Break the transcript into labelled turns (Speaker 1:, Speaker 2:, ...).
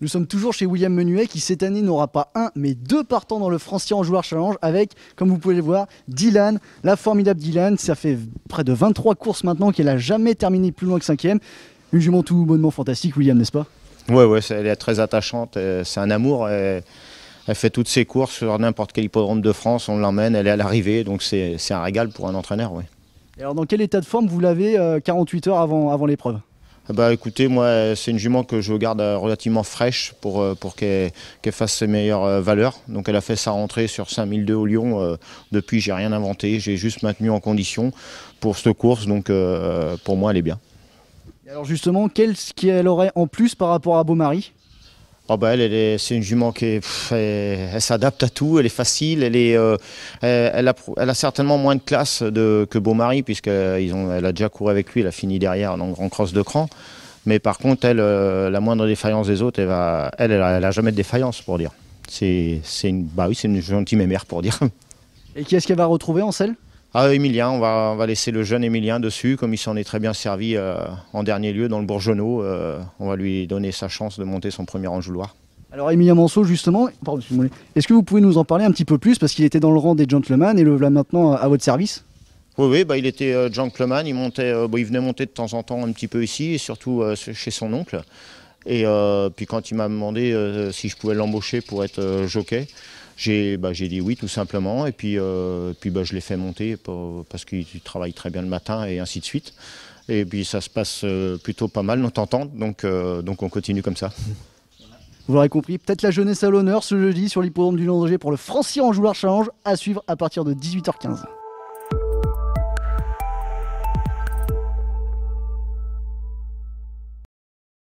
Speaker 1: Nous sommes toujours chez William Menuet qui cette année n'aura pas un mais deux partants dans le Francier en joueur challenge avec, comme vous pouvez le voir, Dylan, la formidable Dylan. Ça fait près de 23 courses maintenant qu'elle n'a jamais terminé plus loin que cinquième. Une jument tout bonnement fantastique, William, n'est-ce pas
Speaker 2: Oui, ouais, elle est très attachante. Euh, c'est un amour. Euh, elle, fait toutes ses courses sur n'importe quel hippodrome de France. On l'emmène, elle est à l'arrivée. Donc c'est un régal pour un entraîneur. Ouais.
Speaker 1: Alors dans quel état de forme vous l'avez 48 euh, heures avant l'épreuve
Speaker 2: eh ben, écoutez, moi c'est une jument que je garde euh, relativement fraîche pour, euh, pour qu'elle fasse ses meilleures euh, valeurs. Donc elle a fait sa rentrée sur 5002 au Lyon. Depuis j'ai rien inventé, j'ai juste maintenu en condition pour cette course. Donc pour moi elle est bien.
Speaker 1: Alors justement, qu'est-ce qu'elle aurait en plus par rapport à Beaumaris
Speaker 2: Oh elle, c'est une jument qui elle, s'adapte à tout, elle est facile, elle, est, euh, elle, a, elle, a, certainement moins de classe de, que puisque puisqu'elle euh, ont, elle a déjà couru avec lui, elle a fini derrière en grand cross de cran. Mais par contre, elle, euh, la moindre défaillance des autres, elle, va, elle, a, jamais de défaillance, pour dire. C'est une, bah oui, c'est une gentille mémère, pour dire.
Speaker 1: Et qui est-ce qu'elle va retrouver en selle
Speaker 2: ah Emilien, on va, on va, laisser le jeune Emilien dessus, comme il s'en est très bien servi euh, en dernier lieu dans le Bourgeonneau. Euh, on va lui donner sa chance de monter son premier Jouloir.
Speaker 1: Alors Emilien Manceau, justement, est-ce que vous pouvez nous en parler un petit peu plus Parce qu'il était dans le rang des gentlemen et le voilà maintenant à votre service.
Speaker 2: Oui, oui bah, il était euh, gentleman, il, montait, il venait monter de temps en temps un petit peu ici, et surtout chez son oncle. Et euh, puis quand il m'a demandé euh, si je pouvais l'embaucher pour être euh, jockey, bah, j'ai dit oui tout simplement. Et puis, puis bah, je l'ai fait monter parce qu'il travaille très bien le matin et ainsi de suite. Et puis ça se passe plutôt pas mal, on t'entend, donc, donc on continue comme ça.
Speaker 1: Vous l'aurez compris, peut-être la jeunesse à l'honneur ce jeudi sur l'hippodrome du Landreger pour le Francier en joueur challenge, à suivre à partir de 18h15.